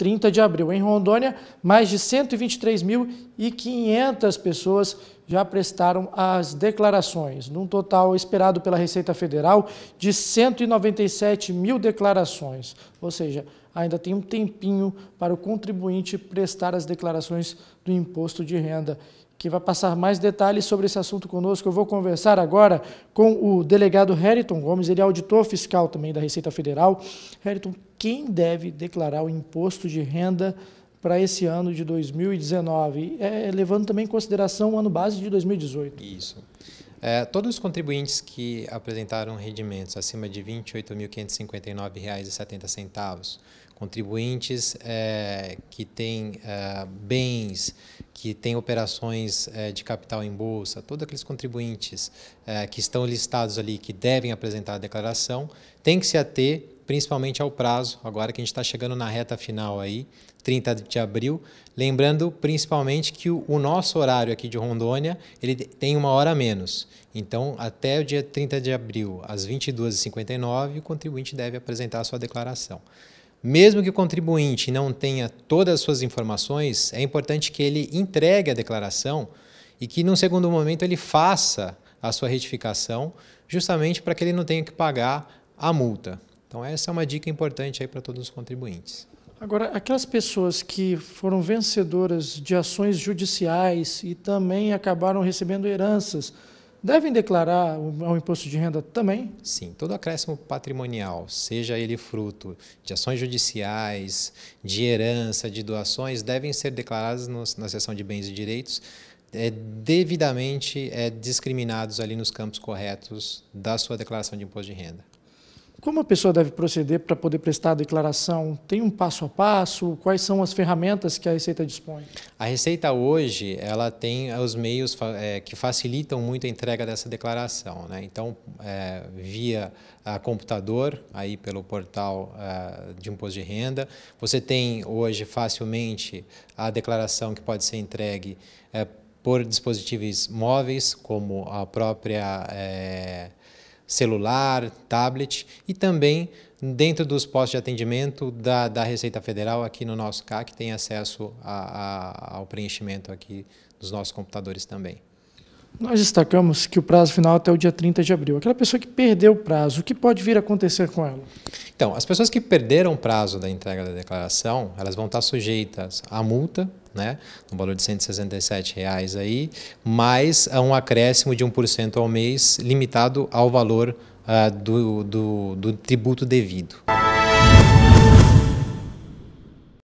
30 de abril. Em Rondônia, mais de 123.500 pessoas já prestaram as declarações, num total esperado pela Receita Federal de 197 mil declarações. Ou seja, ainda tem um tempinho para o contribuinte prestar as declarações do imposto de renda. Que vai passar mais detalhes sobre esse assunto conosco. Eu vou conversar agora com o delegado Heriton Gomes, ele é auditor fiscal também da Receita Federal. Heriton, quem deve declarar o imposto de renda? para esse ano de 2019, é, levando também em consideração o ano base de 2018. Isso. É, todos os contribuintes que apresentaram rendimentos acima de R$ 28.559,70, contribuintes é, que têm é, bens, que têm operações é, de capital em bolsa, todos aqueles contribuintes é, que estão listados ali, que devem apresentar a declaração, têm que se ater principalmente ao prazo, agora que a gente está chegando na reta final aí, 30 de abril. Lembrando principalmente que o, nosso horário aqui de Rondônia, ele tem uma hora a menos. Então, até o dia 30 de abril, às 22h59, o contribuinte deve apresentar a sua declaração. Mesmo que o contribuinte não tenha todas as suas informações, é importante que ele entregue a declaração e que, num segundo momento, ele faça a sua retificação, justamente para que ele não tenha que pagar a multa. Então essa é uma dica importante aí para todos os contribuintes. Agora, aquelas pessoas que foram vencedoras de ações judiciais e também acabaram recebendo heranças, devem declarar ao imposto de renda também? Sim, todo acréscimo patrimonial, seja ele fruto de ações judiciais, de herança, de doações, devem ser declarados no, na seção de bens e direitos, é, devidamente é, discriminados ali nos campos corretos da sua declaração de imposto de renda. Como a pessoa deve proceder para poder prestar a declaração? Tem um passo a passo? Quais são as ferramentas que a Receita dispõe? A Receita hoje ela tem os meios é, que facilitam muito a entrega dessa declaração. Né? Então, é, via ah, computador, aí pelo portal é, de imposto de renda, você tem hoje facilmente a declaração que pode ser entregue eh, por dispositivos móveis, como a própria celular, tablet e também dentro dos postos de atendimento da, da Receita Federal aqui no nosso CAC tem acesso a, a, ao preenchimento aqui dos nossos computadores também. Nós destacamos que o prazo final é até o dia 30 de abril. Aquela pessoa que perdeu o prazo, o que pode vir a acontecer com ela? Então, as pessoas que perderam o prazo da entrega da declaração, elas vão estar sujeitas à multa né? No valor de 167 reais aí, mais ah, um acréscimo de 1% ao mês limitado ao valor uh, do, do, do tributo devido.